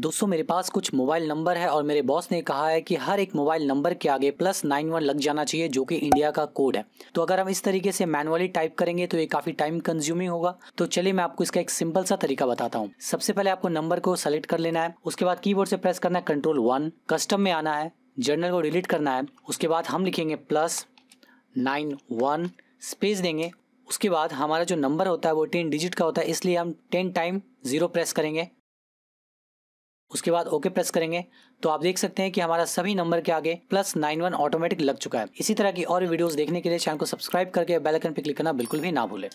दोस्तों मेरे पास कुछ मोबाइल नंबर है और मेरे बॉस ने कहा है कि हर एक मोबाइल नंबर के आगे प्लस नाइन वन लग जाना चाहिए जो कि इंडिया का कोड है तो अगर हम इस तरीके से मैनुअली टाइप करेंगे तो ये काफ़ी टाइम कंज्यूमिंग होगा तो चलिए मैं आपको इसका एक सिंपल सा तरीका बताता हूँ सबसे पहले आपको नंबर को सेलेक्ट कर लेना है उसके बाद की से प्रेस करना है कंट्रोल वन कस्टम में आना है जर्नल को डिलीट करना है उसके बाद हम लिखेंगे प्लस नाइन वन स्पेस देंगे उसके बाद हमारा जो नंबर होता है वो टेन डिजिट का होता है इसलिए हम टेन टाइम ज़ीरो प्रेस करेंगे उसके बाद ओके प्रेस करेंगे तो आप देख सकते हैं कि हमारा सभी नंबर के आगे प्लस नाइन वन ऑटोमेटिक लग चुका है इसी तरह की और वीडियोस देखने के लिए चैनल को सब्सक्राइब करके बेल आइकन पर क्लिक करना बिल्कुल भी ना भूलें